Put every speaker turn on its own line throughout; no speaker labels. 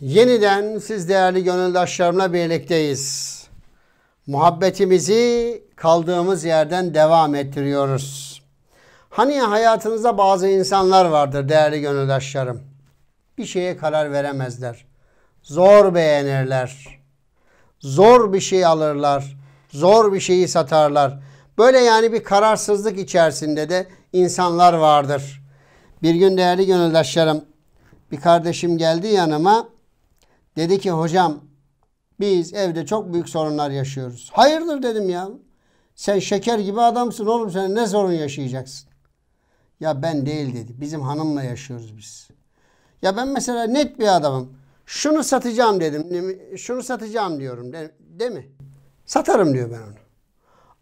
Yeniden siz değerli gönüldaşlarımla birlikteyiz. Muhabbetimizi kaldığımız yerden devam ettiriyoruz. Hani ya hayatınızda bazı insanlar vardır değerli gönüldaşlarım. Bir şeye karar veremezler. Zor beğenirler. Zor bir şey alırlar. Zor bir şeyi satarlar. Böyle yani bir kararsızlık içerisinde de insanlar vardır. Bir gün değerli gönüldaşlarım bir kardeşim geldi yanıma Dedi ki hocam biz evde çok büyük sorunlar yaşıyoruz. Hayırdır dedim ya. Sen şeker gibi adamsın oğlum sen ne sorun yaşayacaksın? Ya ben değil dedi. Bizim hanımla yaşıyoruz biz. Ya ben mesela net bir adamım. Şunu satacağım dedim. Şunu satacağım diyorum. De, değil mi? Satarım diyor ben onu.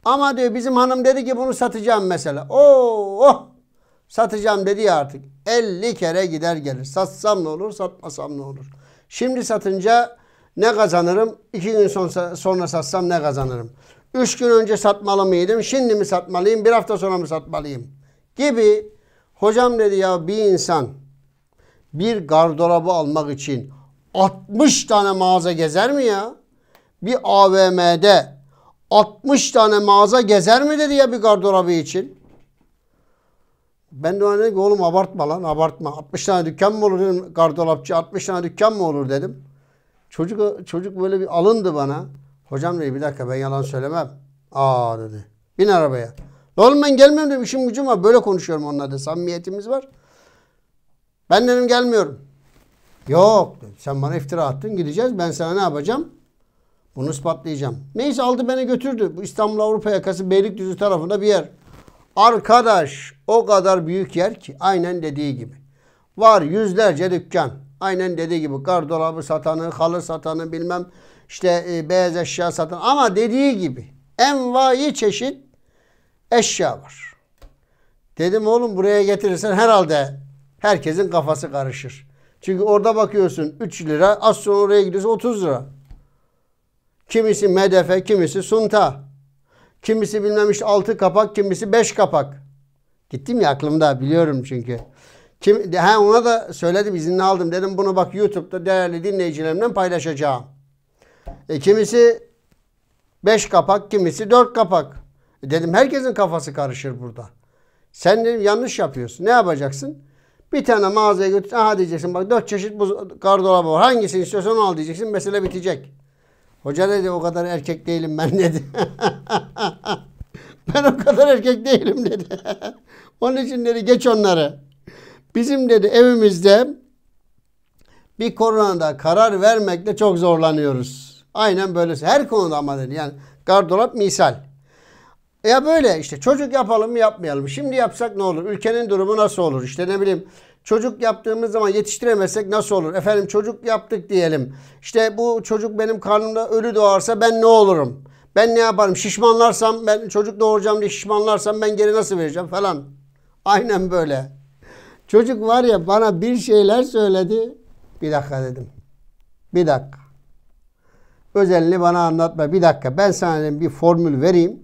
Ama diyor bizim hanım dedi ki bunu satacağım mesela. Oo, oh, satacağım dedi ya artık. 50 kere gider gelir. Satsam ne olur, satmasam ne olur. Şimdi satınca ne kazanırım? İki gün sonra, sonra satsam ne kazanırım? Üç gün önce satmalı mıydım? Şimdi mi satmalıyım? Bir hafta sonra mı satmalıyım? Gibi. Hocam dedi ya bir insan bir gardırobu almak için 60 tane mağaza gezer mi ya? Bir AVM'de 60 tane mağaza gezer mi dedi ya bir gardırobu için? Ben de ona dedim ki oğlum abartma lan abartma. 60 tane dükkan mı olur dedim gardolapçı 60 tane dükkan mı olur dedim. Çocuk çocuk böyle bir alındı bana. Hocam dedi bir dakika ben yalan söylemem. Aa dedi. Bin arabaya. Oğlum ben gelmiyorum dedim işim gücüm var. Böyle konuşuyorum onunla da samimiyetimiz var. Ben dedim gelmiyorum. Yok dedi. sen bana iftira attın gideceğiz. Ben sana ne yapacağım? Bunu ispatlayacağım. Neyse aldı beni götürdü. Bu İstanbul Avrupa yakası Beylikdüzü tarafında bir yer. Arkadaş o kadar büyük yer ki aynen dediği gibi. Var yüzlerce dükkan. Aynen dediği gibi gardırobı satanı, halı satanı bilmem işte e, beyaz eşya satan ama dediği gibi envai çeşit eşya var. Dedim oğlum buraya getirirsen herhalde herkesin kafası karışır. Çünkü orada bakıyorsun 3 lira az sonra oraya gidiyorsun 30 lira. Kimisi medefe, kimisi sunta. Kimisi bilmem işte 6 kapak, kimisi 5 kapak. Gittim ya aklımda biliyorum çünkü. Kim, he ona da söyledim izinli aldım. Dedim bunu bak YouTube'da değerli dinleyicilerimden paylaşacağım. E, kimisi 5 kapak, kimisi 4 kapak. E, dedim herkesin kafası karışır burada. Sen dedim, yanlış yapıyorsun. Ne yapacaksın? Bir tane mağazaya götür. Aha diyeceksin bak 4 çeşit bu gardırobı var. Hangisini istiyorsan al diyeceksin. Mesele bitecek. Hoca dedi o kadar erkek değilim ben dedi. ben o kadar erkek değilim dedi. Onun için dedi geç onları. Bizim dedi evimizde bir konuda karar vermekte çok zorlanıyoruz. Aynen böylesi. Her konuda ama dedi. Yani gardırop misal. Ya böyle işte çocuk yapalım mı yapmayalım. Şimdi yapsak ne olur? Ülkenin durumu nasıl olur? İşte ne bileyim Çocuk yaptığımız zaman yetiştiremezsek nasıl olur? Efendim çocuk yaptık diyelim. İşte bu çocuk benim karnımda ölü doğarsa ben ne olurum? Ben ne yaparım? Şişmanlarsam ben çocuk doğuracağım diye şişmanlarsam ben geri nasıl vereceğim falan. Aynen böyle. Çocuk var ya bana bir şeyler söyledi. Bir dakika dedim. Bir dakika. Özelini bana anlatma. Bir dakika ben sana dedim, bir formül vereyim.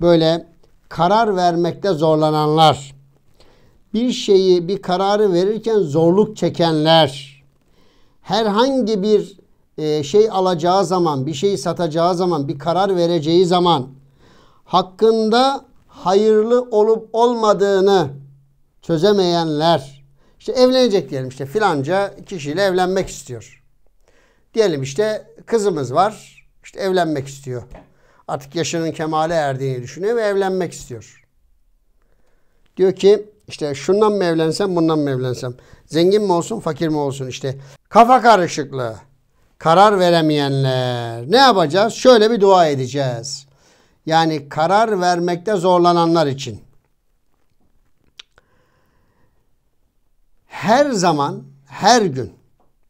Böyle karar vermekte zorlananlar bir şeyi, bir kararı verirken zorluk çekenler, herhangi bir e, şey alacağı zaman, bir şey satacağı zaman, bir karar vereceği zaman hakkında hayırlı olup olmadığını çözemeyenler, işte evlenecek diyelim işte filanca kişiyle evlenmek istiyor. Diyelim işte kızımız var, işte evlenmek istiyor. Artık yaşının kemale erdiğini düşünüyor ve evlenmek istiyor. Diyor ki işte şundan mı evlensem, bundan mı evlensem? Zengin mi olsun, fakir mi olsun işte. Kafa karışıklığı. Karar veremeyenler. Ne yapacağız? Şöyle bir dua edeceğiz. Yani karar vermekte zorlananlar için. Her zaman, her gün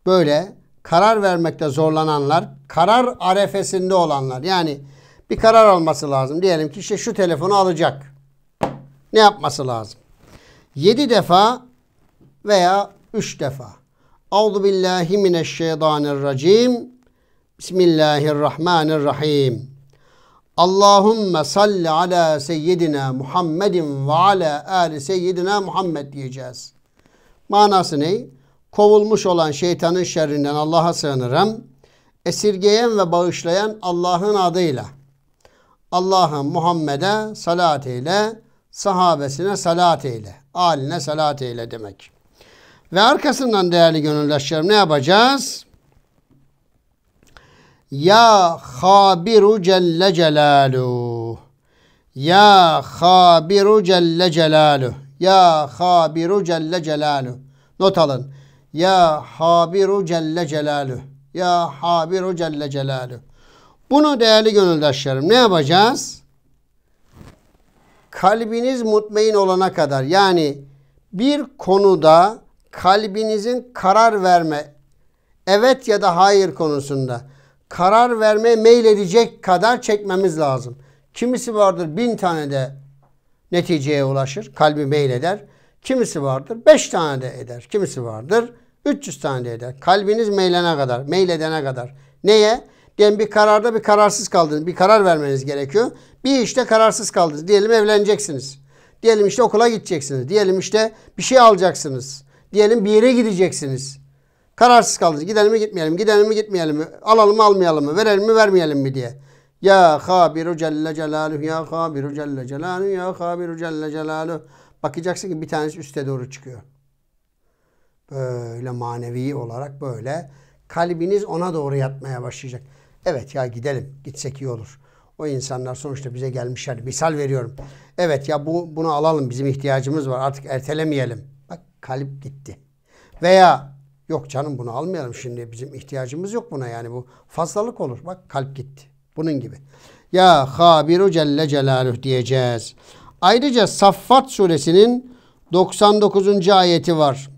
böyle karar vermekte zorlananlar, karar arefesinde olanlar. Yani bir karar alması lazım. Diyelim ki işte şu telefonu alacak. Ne yapması lazım? 7 defa veya 3 defa. Auzu billahi mineşşeytanirracim. Bismillahirrahmanirrahim. Allahümme salli ala seyyidina Muhammedin ve ala ali seyyidina Muhammed diyeceğiz. Manası ne? Kovulmuş olan şeytanın şerrinden Allah'a sığınırım. Esirgeyen ve bağışlayan Allah'ın adıyla. Allah'ın Muhammed'e salat eyle, sahabesine salat eyle haline salat eyle demek. Ve arkasından değerli gönüldaşlarım ne yapacağız? Ya habiru celle celaluhu. Ya habiru celle celaluhu. Ya habiru celle celaluhu. Not alın. Ya habiru celle celaluhu. Ya habiru celle celaluhu. Bunu değerli gönüldaşlarım ne yapacağız? kalbiniz mutmain olana kadar yani bir konuda kalbinizin karar verme evet ya da hayır konusunda karar verme meyledecek kadar çekmemiz lazım. Kimisi vardır bin tane de neticeye ulaşır. Kalbi meyleder. Kimisi vardır beş tane de eder. Kimisi vardır 300 tane de eder. Kalbiniz meylene kadar, meyledene kadar. Neye? Diyelim bir kararda bir kararsız kaldınız. Bir karar vermeniz gerekiyor. Bir işte kararsız kaldınız. Diyelim evleneceksiniz. Diyelim işte okula gideceksiniz. Diyelim işte bir şey alacaksınız. Diyelim bir yere gideceksiniz. Kararsız kaldınız. Gidelim mi gitmeyelim, gidelim mi gitmeyelim mi, alalım mı almayalım mı, verelim mi vermeyelim mi diye. Ya habiru celle celaluhu, ya habiru celle celaluhu, ya habiru celle celaluhu. Bakacaksın ki bir tanesi üste doğru çıkıyor. Böyle manevi olarak böyle kalbiniz ona doğru yatmaya başlayacak. Evet ya gidelim. Gitsek iyi olur. O insanlar sonuçta bize gelmişler. Misal veriyorum. Evet ya bu bunu alalım. Bizim ihtiyacımız var. Artık ertelemeyelim. Bak kalp gitti. Veya yok canım bunu almayalım şimdi. Bizim ihtiyacımız yok buna yani. Bu fazlalık olur. Bak kalp gitti. Bunun gibi. Ya habiru celle celaluh diyeceğiz. Ayrıca Saffat suresinin 99. ayeti var.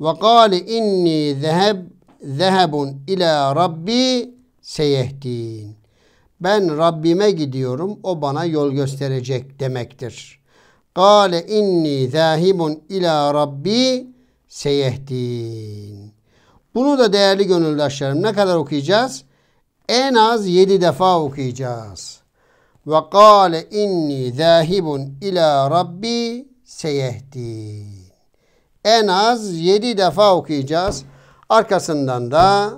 Ve kâli inni zeheb zehebun ila rabbi seyehdin. Ben Rabbime gidiyorum, o bana yol gösterecek demektir. Kale inni zahibun ila rabbi seyehdin. Bunu da değerli gönüldaşlarım ne kadar okuyacağız? En az yedi defa okuyacağız. Ve kâle inni zahibun ila rabbi seyehdin. En az yedi defa okuyacağız. Arkasından da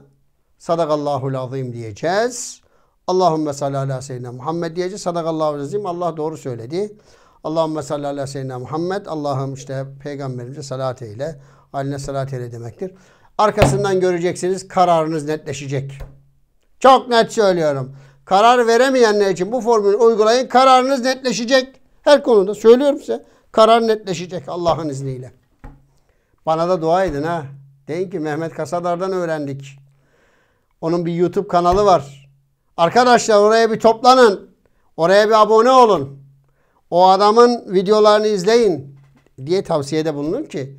Sadakallahul azim diyeceğiz. Allahümme salli ala seyyidina Muhammed diyeceğiz. Sadakallahu azim. Allah doğru söyledi. Allahümme salli ala seyyidina Muhammed. Allah'ım işte peygamberimize salat eyle. Haline salat eyle demektir. Arkasından göreceksiniz kararınız netleşecek. Çok net söylüyorum. Karar veremeyenler için bu formülü uygulayın. Kararınız netleşecek. Her konuda söylüyorum size. Karar netleşecek Allah'ın izniyle. Bana da dua edin ha. Deyin ki Mehmet Kasadar'dan öğrendik. Onun bir YouTube kanalı var. Arkadaşlar oraya bir toplanın. Oraya bir abone olun. O adamın videolarını izleyin diye tavsiyede bulunun ki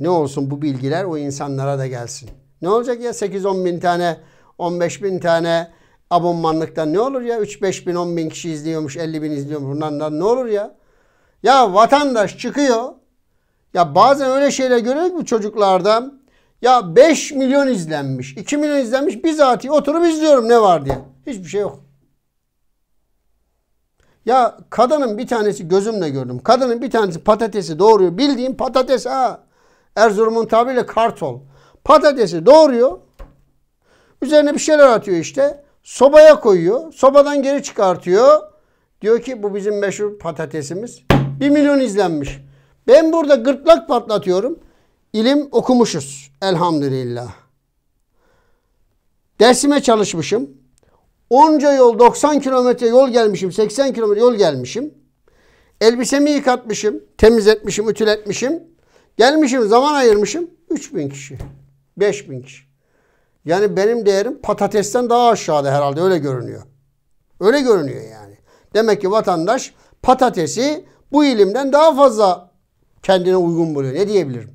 ne olsun bu bilgiler o insanlara da gelsin. Ne olacak ya 8-10 bin tane 15 bin tane abonmanlıktan ne olur ya 3-5 bin 10 bin kişi izliyormuş 50 bin izliyormuş bundan ne olur ya. Ya vatandaş çıkıyor ya bazen öyle şeyler görüyor bu çocuklardan. Ya 5 milyon izlenmiş, 2 milyon izlenmiş bizatihi oturup izliyorum ne var diye. Hiçbir şey yok. Ya kadının bir tanesi gözümle gördüm. Kadının bir tanesi patatesi doğuruyor. Bildiğin patates ha. Erzurum'un tabiriyle kartol. Patatesi doğuruyor, Üzerine bir şeyler atıyor işte. Sobaya koyuyor. Sobadan geri çıkartıyor. Diyor ki bu bizim meşhur patatesimiz. Bir milyon izlenmiş. Ben burada gırtlak patlatıyorum ilim okumuşuz elhamdülillah. Dersime çalışmışım. Onca yol 90 kilometre yol gelmişim. 80 kilometre yol gelmişim. Elbisemi yıkatmışım. Temizletmişim, ütületmişim. Gelmişim zaman ayırmışım. 3000 kişi. 5000 kişi. Yani benim değerim patatesten daha aşağıda herhalde öyle görünüyor. Öyle görünüyor yani. Demek ki vatandaş patatesi bu ilimden daha fazla kendine uygun buluyor. Ne diyebilirim?